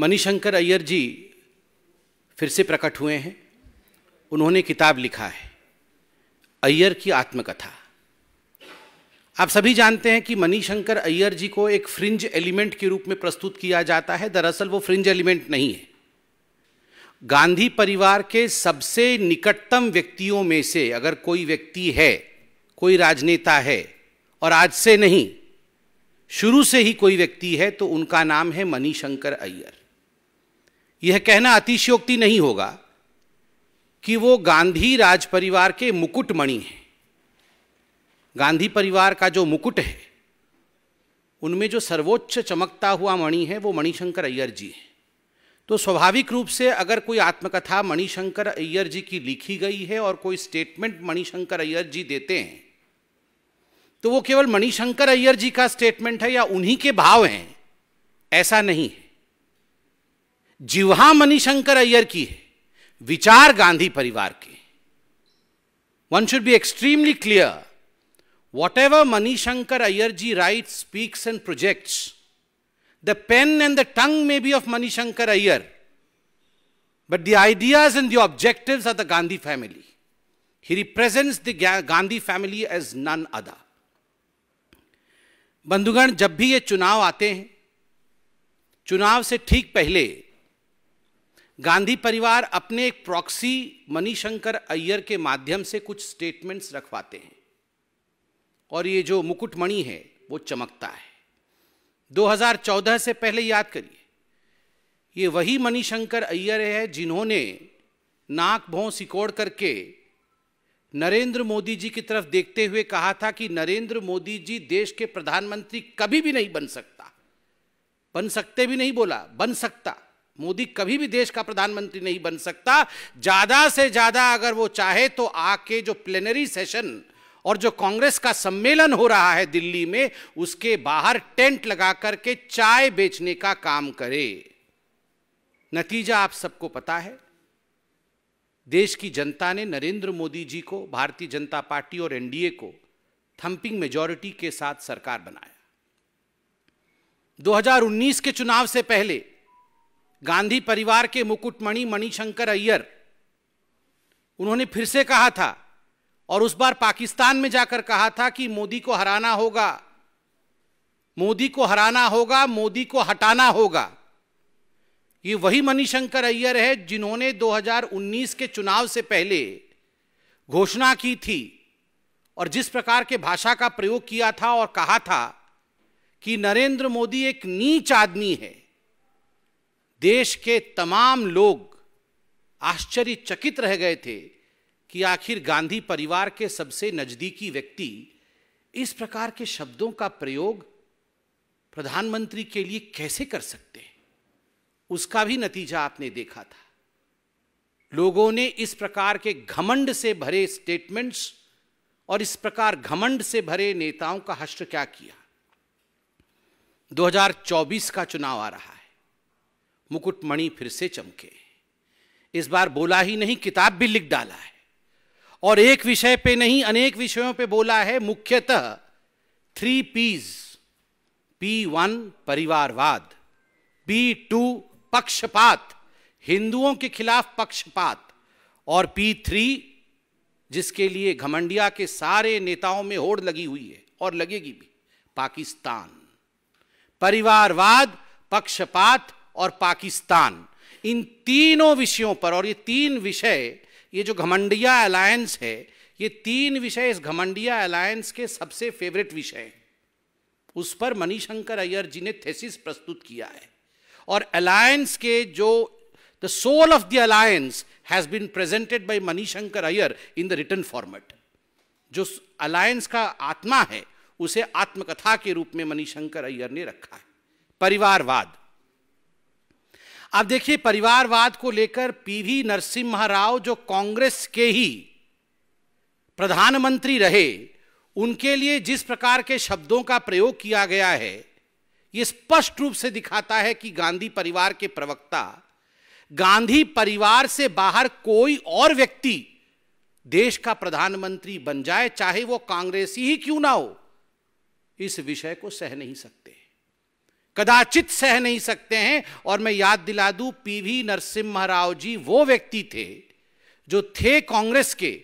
मणिशंकर अय्यर जी फिर से प्रकट हुए हैं उन्होंने किताब लिखा है अय्यर की आत्मकथा आप सभी जानते हैं कि मणिशंकर अय्यर जी को एक फ्रिंज एलिमेंट के रूप में प्रस्तुत किया जाता है दरअसल वो फ्रिंज एलिमेंट नहीं है गांधी परिवार के सबसे निकटतम व्यक्तियों में से अगर कोई व्यक्ति है कोई राजनेता है और आज से नहीं शुरू से ही कोई व्यक्ति है तो उनका नाम है मणिशंकर अय्यर यह कहना अतिशयोक्ति नहीं होगा कि वो गांधी राज परिवार के मुकुटमणि हैं गांधी परिवार का जो मुकुट है उनमें जो सर्वोच्च चमकता हुआ मणि है वो मणिशंकर अय्यर जी हैं तो स्वाभाविक रूप से अगर कोई आत्मकथा मणिशंकर अय्यर जी की लिखी गई है और कोई स्टेटमेंट मणिशंकर अय्यर जी देते हैं तो वो केवल मणिशंकर अय्यर जी का स्टेटमेंट है या उन्हीं के भाव हैं ऐसा नहीं है जिहा मणिशंकर अय्यर की है विचार गांधी परिवार के one should be extremely clear whatever Manishankar Aiyar ji right speaks and projects the pen and the tongue may be of Manishankar Aiyar but the ideas and the objective of the Gandhi family he represents the Gandhi family as none other बंधुगण जब भी ये चुनाव आते हैं चुनाव से ठीक पहले गांधी परिवार अपने एक प्रॉक्सी मणिशंकर अय्यर के माध्यम से कुछ स्टेटमेंट्स रखवाते हैं और ये जो मुकुटमणि है वो चमकता है 2014 से पहले याद करिए ये वही मणिशंकर अय्यर है जिन्होंने नाक भों सिकोड़ करके नरेंद्र मोदी जी की तरफ देखते हुए कहा था कि नरेंद्र मोदी जी देश के प्रधानमंत्री कभी भी नहीं बन सकता बन सकते भी नहीं बोला बन सकता मोदी कभी भी देश का प्रधानमंत्री नहीं बन सकता ज़्यादा से ज़्यादा अगर वो चाहे तो आके जो प्लेनरी सेशन और जो कांग्रेस का सम्मेलन हो रहा है दिल्ली में उसके बाहर टेंट लगा करके चाय बेचने का काम करे नतीजा आप सबको पता है देश की जनता ने नरेंद्र मोदी जी को भारतीय जनता पार्टी और एनडीए को थम्पिंग मेजोरिटी के साथ सरकार बनाया 2019 के चुनाव से पहले गांधी परिवार के मुकुटमणि मणिशंकर अय्यर उन्होंने फिर से कहा था और उस बार पाकिस्तान में जाकर कहा था कि मोदी को हराना होगा मोदी को हराना होगा मोदी को हटाना होगा ये वही मणिशंकर अय्यर है जिन्होंने 2019 के चुनाव से पहले घोषणा की थी और जिस प्रकार के भाषा का प्रयोग किया था और कहा था कि नरेंद्र मोदी एक नीच आदमी है देश के तमाम लोग आश्चर्यचकित रह गए थे कि आखिर गांधी परिवार के सबसे नज़दीकी व्यक्ति इस प्रकार के शब्दों का प्रयोग प्रधानमंत्री के लिए कैसे कर सकते हैं उसका भी नतीजा आपने देखा था लोगों ने इस प्रकार के घमंड से भरे स्टेटमेंट्स और इस प्रकार घमंड से भरे नेताओं का हश्र क्या किया 2024 का चुनाव आ रहा है मुकुटमणि फिर से चमके इस बार बोला ही नहीं किताब भी लिख डाला है और एक विषय पे नहीं अनेक विषयों पे बोला है मुख्यतः थ्री पीज पी वन परिवारवाद पी टू पक्षपात हिंदुओं के खिलाफ पक्षपात और पी थ्री जिसके लिए घमंडिया के सारे नेताओं में होड़ लगी हुई है और लगेगी भी पाकिस्तान परिवारवाद पक्षपात और पाकिस्तान इन तीनों विषयों पर और ये तीन विषय ये जो घमंडिया अलायंस है ये तीन विषय इस घमंडिया अलायंस के सबसे फेवरेट विषय हैं उस पर मनीशंकर अय्यर जी ने थेसिस प्रस्तुत किया है और अलायंस के जो the soul of the alliance has been presented by Manishankar Aiyar in the return format जो अलायंस का आत्मा है उसे आत्मकथा के रूप में मनीशंकर अय्यर ने रखा है परिवारवाद अब देखिए परिवारवाद को लेकर पीवी नरसिम्हा राव जो कांग्रेस के ही प्रधानमंत्री रहे उनके लिए जिस प्रकार के शब्दों का प्रयोग किया गया है ये स्पष्ट रूप से दिखाता है कि गांधी परिवार के प्रवक्ता गांधी परिवार से बाहर कोई और व्यक्ति देश का प्रधानमंत्री बन जाए चाहे वो कांग्रेसी ही क्यों ना हो इस विषय को सह नहीं सकते कदाचित सह नहीं सकते हैं और मैं याद दिला दूं पीवी नरसिम्हा राव जी वो व्यक्ति थे जो थे कांग्रेस के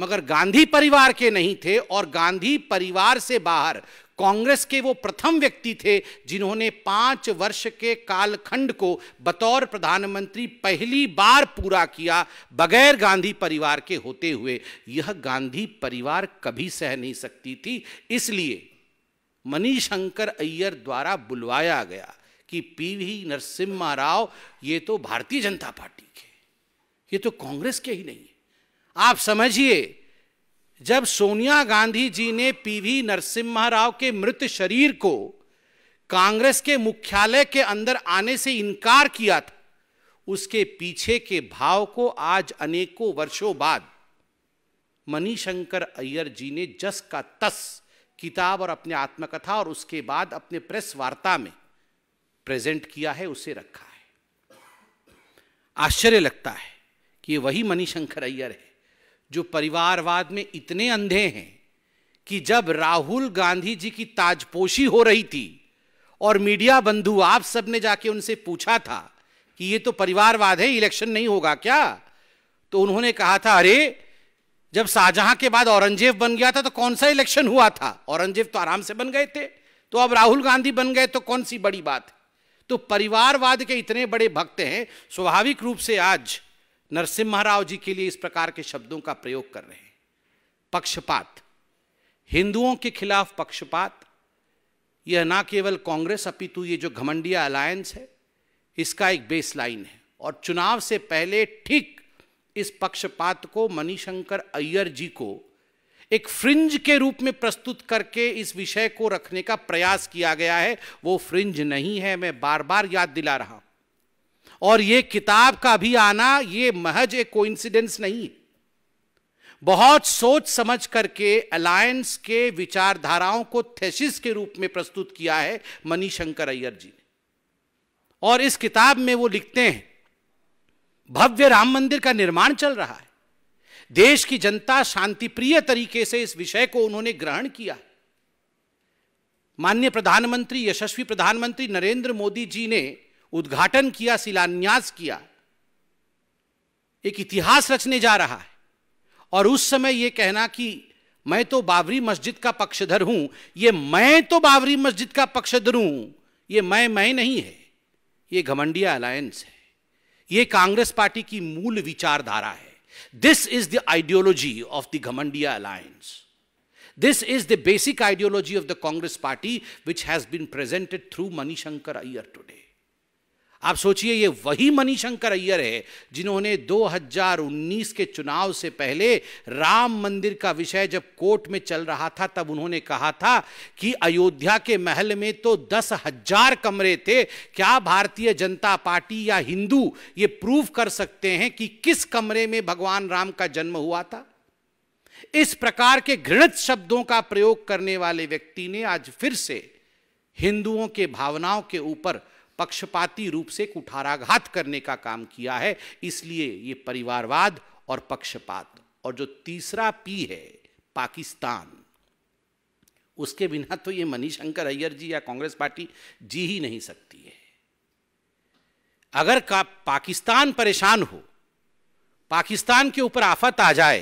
मगर गांधी परिवार के नहीं थे और गांधी परिवार से बाहर कांग्रेस के वो प्रथम व्यक्ति थे जिन्होंने पांच वर्ष के कालखंड को बतौर प्रधानमंत्री पहली बार पूरा किया बगैर गांधी परिवार के होते हुए यह गांधी परिवार कभी सह नहीं सकती थी इसलिए मनी शंकर अय्यर द्वारा बुलवाया गया कि पीवी नरसिम्हा राव ये तो भारतीय जनता पार्टी के ये तो कांग्रेस के ही नहीं आप समझिए जब सोनिया गांधी जी ने पीवी नरसिम्हा राव के मृत शरीर को कांग्रेस के मुख्यालय के अंदर आने से इनकार किया था उसके पीछे के भाव को आज अनेकों वर्षों बाद मनीशंकर अय्यर जी ने जस का तस किताब और अपने आत्मकथा और उसके बाद अपने प्रेस वार्ता में प्रेजेंट किया है उसे रखा है आश्चर्य लगता है कि ये वही मणिशंकर अय्यर है जो परिवारवाद में इतने अंधे हैं कि जब राहुल गांधी जी की ताजपोशी हो रही थी और मीडिया बंधु आप सब ने जाके उनसे पूछा था कि ये तो परिवारवाद है इलेक्शन नहीं होगा क्या तो उन्होंने कहा था अरे जब शाहजहां के बाद औरंगजेब बन गया था तो कौन सा इलेक्शन हुआ था औरंगजेब तो आराम से बन गए थे तो अब राहुल गांधी बन गए तो कौन सी बड़ी बात है तो परिवारवाद के इतने बड़े भक्त हैं स्वाभाविक रूप से आज नरसिम्हा राव जी के लिए इस प्रकार के शब्दों का प्रयोग कर रहे हैं पक्षपात हिंदुओं के खिलाफ पक्षपात यह ना केवल कांग्रेस अपितु ये जो घमंडिया अलायंस है इसका एक बेस लाइन है और चुनाव से पहले ठीक इस पक्षपात को मणिशंकर अय्यर जी को एक फ्रिंज के रूप में प्रस्तुत करके इस विषय को रखने का प्रयास किया गया है वो फ्रिंज नहीं है मैं बार बार याद दिला रहा हूं और ये किताब का भी आना ये महज एक कोइंसिडेंस नहीं बहुत सोच समझ करके अलायंस के विचारधाराओं को थेसिस के रूप में प्रस्तुत किया है मनीशंकर अय्यर जी ने और इस किताब में वो लिखते हैं भव्य राम मंदिर का निर्माण चल रहा है देश की जनता शांतिप्रिय तरीके से इस विषय को उन्होंने ग्रहण किया माननीय प्रधानमंत्री यशस्वी प्रधानमंत्री नरेंद्र मोदी जी ने उद्घाटन किया शिलान्यास किया एक इतिहास रचने जा रहा है और उस समय यह कहना कि मैं तो बाबरी मस्जिद का पक्षधर हूं ये मैं तो बाबरी मस्जिद का पक्षधर हूं ये मैं मैं नहीं है यह घमंडिया अलायंस है ये कांग्रेस पार्टी की मूल विचारधारा है this is the ideology of the घमंडिया alliance this is the basic ideology of the Congress party which has been presented through Manishankar Aiyar today आप सोचिए ये वही शंकर अय्यर है जिन्होंने 2019 के चुनाव से पहले राम मंदिर का विषय जब कोर्ट में चल रहा था तब उन्होंने कहा था कि अयोध्या के महल में तो दस हजार कमरे थे क्या भारतीय जनता पार्टी या हिंदू ये प्रूव कर सकते हैं कि किस कमरे में भगवान राम का जन्म हुआ था इस प्रकार के घृणित शब्दों का प्रयोग करने वाले व्यक्ति ने आज फिर से हिंदुओं के भावनाओं के ऊपर पक्षपाती रूप से कुठाराघात करने का काम किया है इसलिए ये परिवारवाद और पक्षपात और जो तीसरा पी है पाकिस्तान उसके बिना तो ये शंकर अय्यर जी या कांग्रेस पार्टी जी ही नहीं सकती है अगर का पाकिस्तान परेशान हो पाकिस्तान के ऊपर आफत आ जाए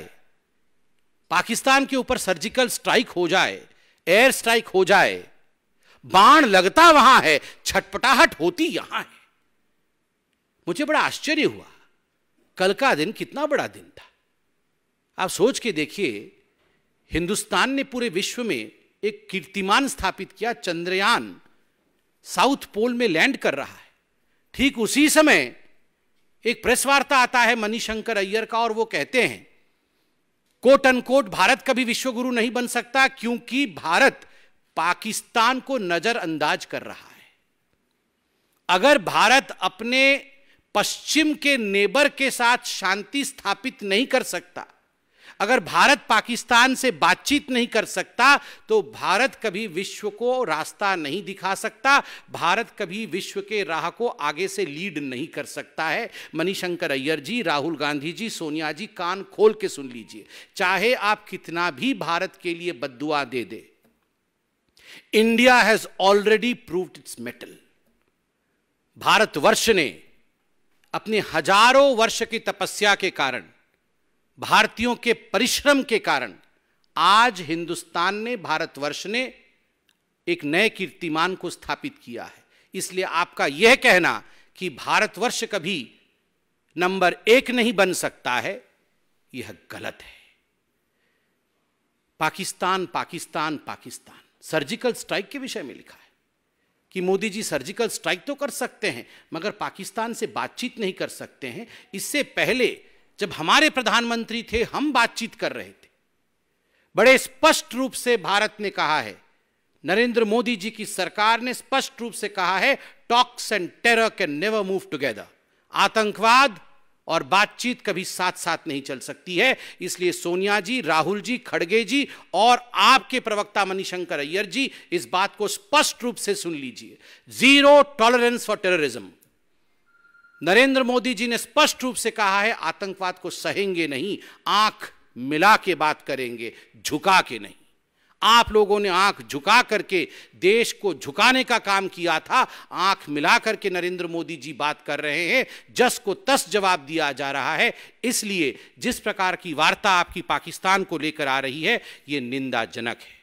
पाकिस्तान के ऊपर सर्जिकल स्ट्राइक हो जाए एयर स्ट्राइक हो जाए बाण लगता वहां है छटपटाहट होती यहां है मुझे बड़ा आश्चर्य हुआ कल का दिन कितना बड़ा दिन था आप सोच के देखिए हिंदुस्तान ने पूरे विश्व में एक कीर्तिमान स्थापित किया चंद्रयान साउथ पोल में लैंड कर रहा है ठीक उसी समय एक प्रेस वार्ता आता है मनीशंकर अय्यर का और वो कहते हैं कोट अनकोट भारत कभी विश्वगुरु नहीं बन सकता क्योंकि भारत पाकिस्तान को नजरअंदाज कर रहा है अगर भारत अपने पश्चिम के नेबर के साथ शांति स्थापित नहीं कर सकता अगर भारत पाकिस्तान से बातचीत नहीं कर सकता तो भारत कभी विश्व को रास्ता नहीं दिखा सकता भारत कभी विश्व के राह को आगे से लीड नहीं कर सकता है शंकर अय्यर जी राहुल गांधी जी सोनिया जी कान खोल के सुन लीजिए चाहे आप कितना भी भारत के लिए बदुआ दे दे India has already proved its metal भारतवर्ष ने अपने हजारों वर्ष की तपस्या के कारण भारतीयों के परिश्रम के कारण आज हिंदुस्तान ने भारतवर्ष ने एक नए कीर्तिमान को स्थापित किया है इसलिए आपका यह कहना कि भारतवर्ष कभी नंबर एक नहीं बन सकता है यह गलत है पाकिस्तान पाकिस्तान पाकिस्तान सर्जिकल स्ट्राइक के विषय में लिखा है कि मोदी जी सर्जिकल स्ट्राइक तो कर सकते हैं मगर पाकिस्तान से बातचीत नहीं कर सकते हैं इससे पहले जब हमारे प्रधानमंत्री थे हम बातचीत कर रहे थे बड़े स्पष्ट रूप से भारत ने कहा है नरेंद्र मोदी जी की सरकार ने स्पष्ट रूप से कहा है talks and terror can never move together आतंकवाद और बातचीत कभी साथ साथ नहीं चल सकती है इसलिए सोनिया जी राहुल जी खड़गे जी और आपके प्रवक्ता मनीशंकर अय्यर जी इस बात को स्पष्ट रूप से सुन लीजिए zero tolerance for terrorism Narendra Modi ji ने स्पष्ट रूप से कहा है आतंकवाद को सहेंगे नहीं आंख मिला के बात करेंगे झुका के नहीं आप लोगों ने आंख झुका करके देश को झुकाने का काम किया था आंख मिला करके नरेंद्र मोदी जी बात कर रहे हैं जस को तस जवाब दिया जा रहा है इसलिए जिस प्रकार की वार्ता आपकी पाकिस्तान को लेकर आ रही है ये निंदाजनक है